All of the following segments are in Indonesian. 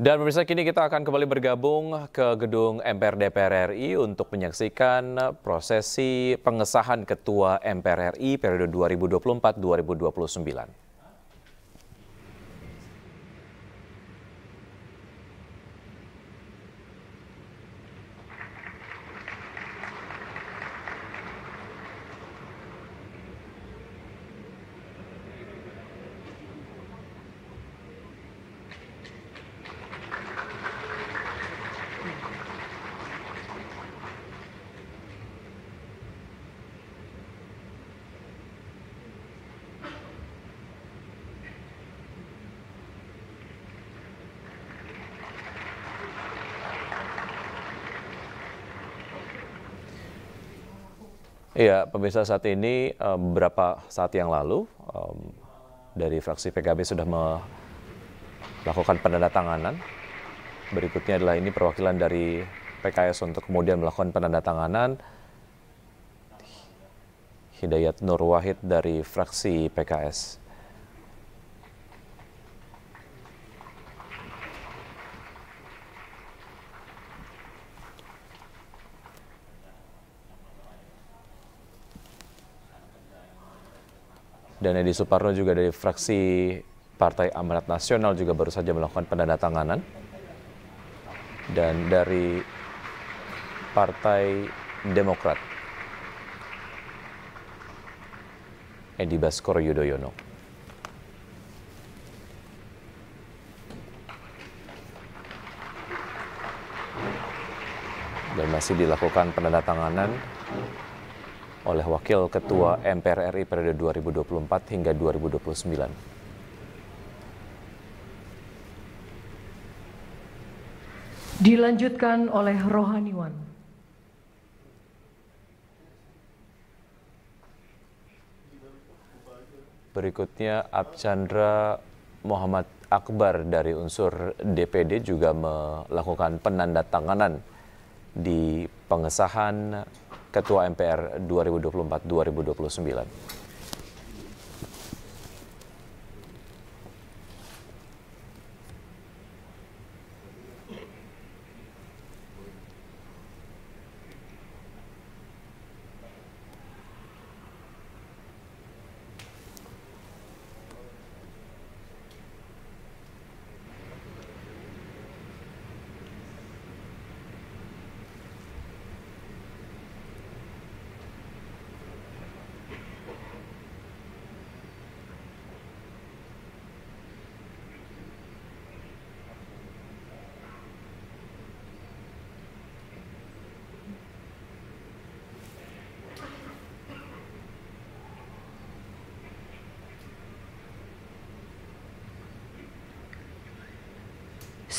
Dan pemirsa kini kita akan kembali bergabung ke gedung MPR DPR RI untuk menyaksikan prosesi pengesahan Ketua MPR RI periode 2024-2029. Iya, pemirsa saat ini beberapa saat yang lalu dari fraksi PKB sudah melakukan penandatanganan. Berikutnya adalah ini perwakilan dari PKS untuk kemudian melakukan penandatanganan. Hidayat Nur Wahid dari fraksi PKS. Dan Edi Suparno juga dari fraksi Partai Amanat Nasional juga baru saja melakukan penandatanganan. Dan dari Partai Demokrat, Edi Baskoro Yudhoyono. dan masih dilakukan penandatanganan oleh Wakil Ketua MPR RI periode 2024 hingga 2029. Dilanjutkan oleh Rohaniwan. Berikutnya Abchandra Muhammad Akbar dari unsur DPD juga melakukan penandatanganan di pengesahan Ketua MPR 2024-2029.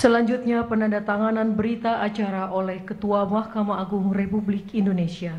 Selanjutnya penandatanganan berita acara oleh Ketua Mahkamah Agung Republik Indonesia.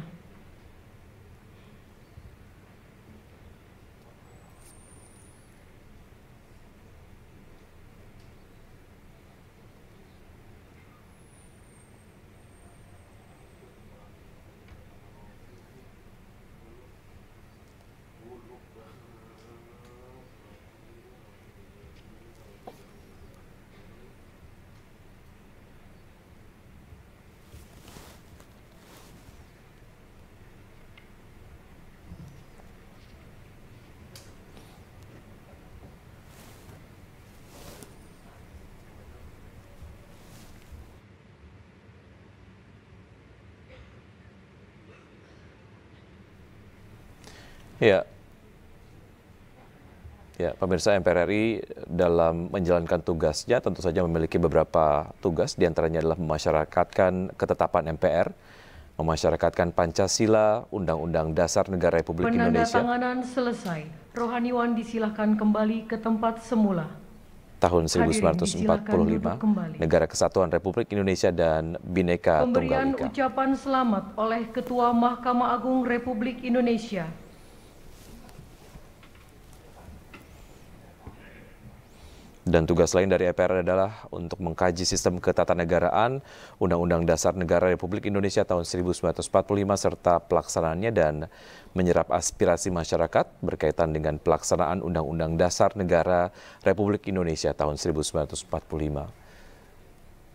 Ya. Ya, pemirsa MPR RI dalam menjalankan tugasnya tentu saja memiliki beberapa tugas diantaranya adalah memasyarakatkan ketetapan MPR, memasyarakatkan Pancasila, Undang-Undang Dasar Negara Republik Indonesia. Penandatanganan selesai. Rohaniwan disilahkan kembali ke tempat semula. Tahun 1945, Negara Kesatuan Republik Indonesia dan Bhinneka Tunggal Ika. Pemberian ucapan selamat oleh Ketua Mahkamah Agung Republik Indonesia, Dan tugas lain dari EPR adalah untuk mengkaji sistem ketatanegaraan, Undang-Undang Dasar Negara Republik Indonesia tahun 1945 serta pelaksanaannya dan menyerap aspirasi masyarakat berkaitan dengan pelaksanaan Undang-Undang Dasar Negara Republik Indonesia tahun 1945.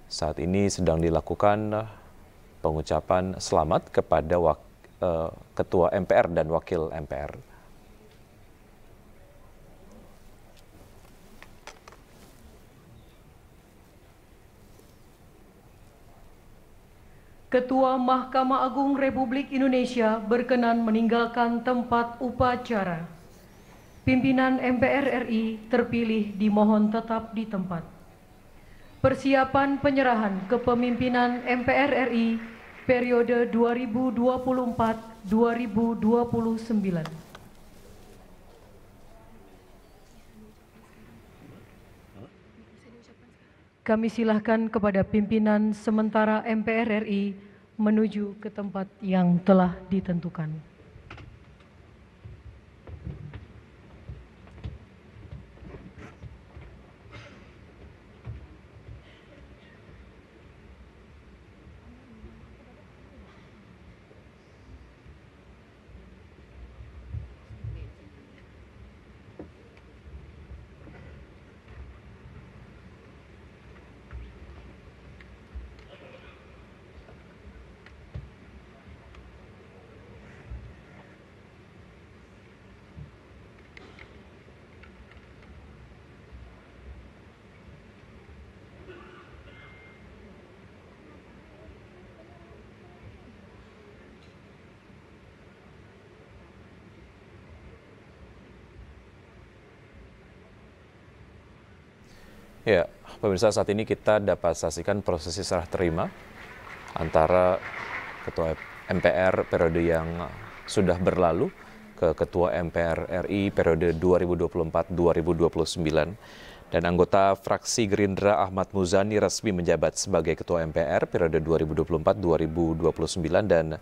Saat ini sedang dilakukan pengucapan selamat kepada eh, Ketua MPR dan Wakil MPR. Ketua Mahkamah Agung Republik Indonesia berkenan meninggalkan tempat upacara. Pimpinan MPR RI terpilih dimohon tetap di tempat. Persiapan penyerahan kepemimpinan MPR RI periode 2024-2029. kami silahkan kepada pimpinan sementara MPR RI menuju ke tempat yang telah ditentukan. Ya, pemirsa saat ini kita dapat saksikan prosesi serah terima antara Ketua MPR periode yang sudah berlalu ke Ketua MPR RI periode 2024-2029 dan anggota fraksi Gerindra Ahmad Muzani resmi menjabat sebagai Ketua MPR periode 2024-2029 dan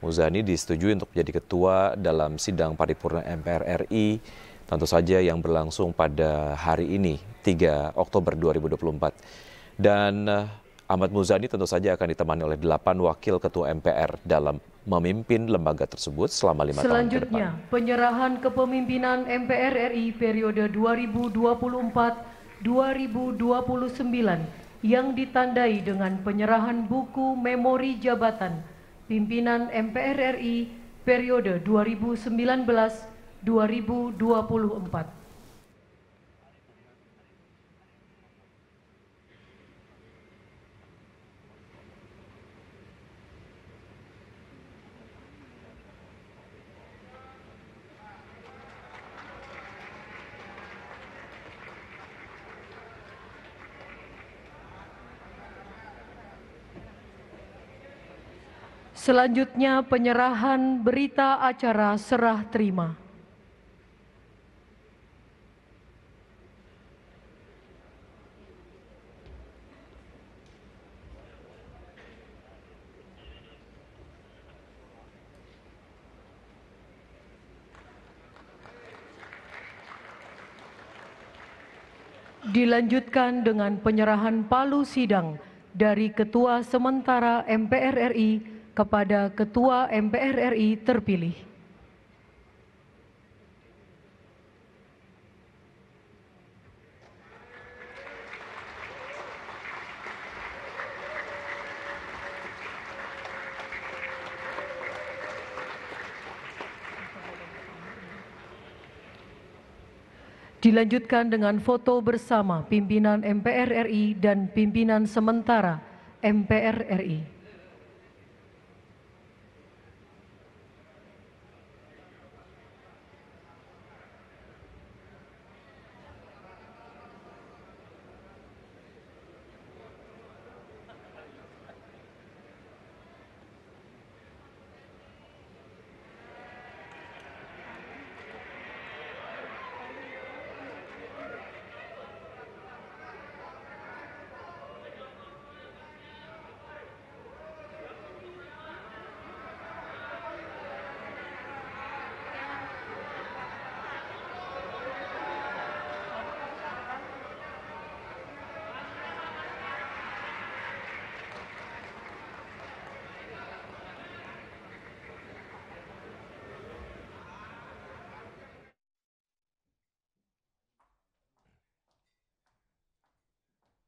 Muzani disetujui untuk menjadi ketua dalam sidang paripurna MPR RI Tentu saja yang berlangsung pada hari ini, 3 Oktober 2024. Dan eh, Ahmad Muzani tentu saja akan ditemani oleh 8 wakil ketua MPR dalam memimpin lembaga tersebut selama lima tahun ke depan. Selanjutnya, penyerahan kepemimpinan MPR RI periode 2024-2029 yang ditandai dengan penyerahan buku memori jabatan pimpinan MPR RI periode 2019 2024. Selanjutnya penyerahan berita acara serah terima. dilanjutkan dengan penyerahan palu sidang dari Ketua Sementara MPR RI kepada Ketua MPR RI terpilih. Dilanjutkan dengan foto bersama pimpinan MPR RI dan pimpinan sementara MPR RI.